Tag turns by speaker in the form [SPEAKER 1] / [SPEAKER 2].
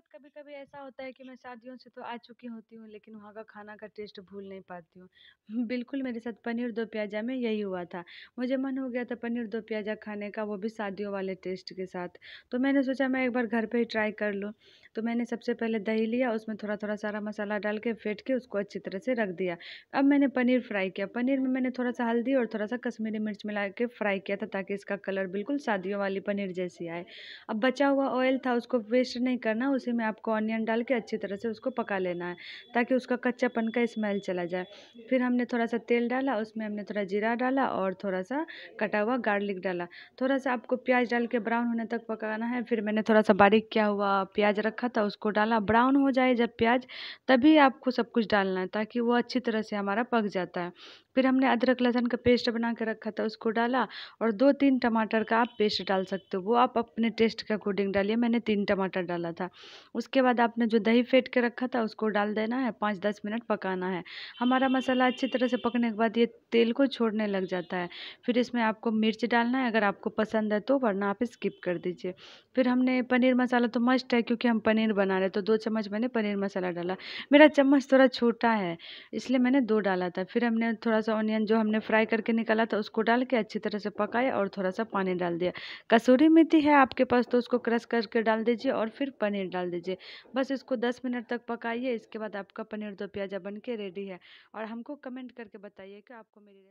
[SPEAKER 1] साथ कभी कभी ऐसा होता है कि मैं शादियों से तो आ चुकी होती हूँ लेकिन वहाँ का खाना का टेस्ट भूल नहीं पाती हूँ बिल्कुल मेरे साथ पनीर दो प्याज़ा में यही हुआ था मुझे मन हो गया था पनीर दो प्याज़ा खाने का वो भी शादियों वाले टेस्ट के साथ तो मैंने सोचा मैं एक बार घर पर ही ट्राई कर लूँ तो मैंने सबसे पहले दही लिया उसमें थोड़ा थोड़ा सारा मसाला डाल के फेंट के उसको अच्छी तरह से रख दिया अब मैंने पनीर फ्राई किया पनीर में मैंने थोड़ा सा हल्दी और थोड़ा सा कश्मीरी मिर्च मिला के फ्राई किया था ताकि इसका कलर बिल्कुल शादियों वाली पनीर जैसी आए अब बचा हुआ ऑयल था उसको वेस्ट नहीं करना उसे उसी में आपको ऑनियन डाल के अच्छी तरह से उसको पका लेना है ताकि उसका कच्चापन का स्मेल चला जाए फिर हमने थोड़ा सा तेल डाला उसमें हमने थोड़ा जीरा डाला और थोड़ा सा कटा हुआ गार्लिक डाला थोड़ा सा आपको प्याज डाल के ब्राउन होने तक पकाना है फिर मैंने थोड़ा सा बारीक किया हुआ प्याज रखा था उसको डाला ब्राउन हो जाए जब प्याज तभी आपको सब कुछ डालना है ताकि वो अच्छी तरह से हमारा पक जाता है फिर हमने अदरक लहसुन का पेस्ट बना के रखा था उसको डाला और दो तीन टमाटर का आप पेस्ट डाल सकते हो वो आप अपने टेस्ट के अकॉर्डिंग डालिए मैंने तीन टमाटर डाला था उसके बाद आपने जो दही फेंट के रखा था उसको डाल देना है पाँच दस मिनट पकाना है हमारा मसाला अच्छी तरह से पकने के बाद ये तेल को छोड़ने लग जाता है फिर इसमें आपको मिर्च डालना है अगर आपको पसंद है तो वरना आप स्किप कर दीजिए फिर हमने पनीर मसाला तो मस्ट है क्योंकि हम पनीर बना रहे तो दो चम्मच मैंने पनीर मसाला डाला मेरा चम्मच थोड़ा छोटा है इसलिए मैंने दो डाला था फिर हमने थोड़ा सा ऑनियन जो हमने फ्राई करके निकाला था उसको डाल के अच्छी तरह से पकाया और थोड़ा सा पानी डाल दिया कसूरी मेथी है आपके पास तो उसको क्रश करके डाल दीजिए और फिर पनीर डाल डाल दीजिए बस इसको दस मिनट तक पकाइए इसके बाद आपका पनीर दो प्याजा बन के रेडी है और हमको कमेंट करके बताइए कि आपको मेरी